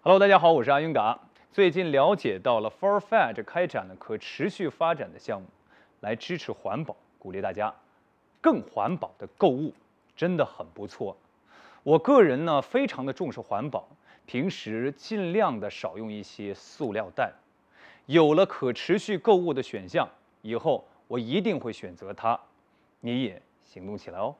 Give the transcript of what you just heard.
Hello，大家好，我是阿云嘎。最近了解到了 Farfetch 开展了可持续发展的项目，来支持环保，鼓励大家更环保的购物，真的很不错。我个人呢，非常的重视环保，平时尽量的少用一些塑料袋。有了可持续购物的选项以后，我一定会选择它。你也行动起来哦。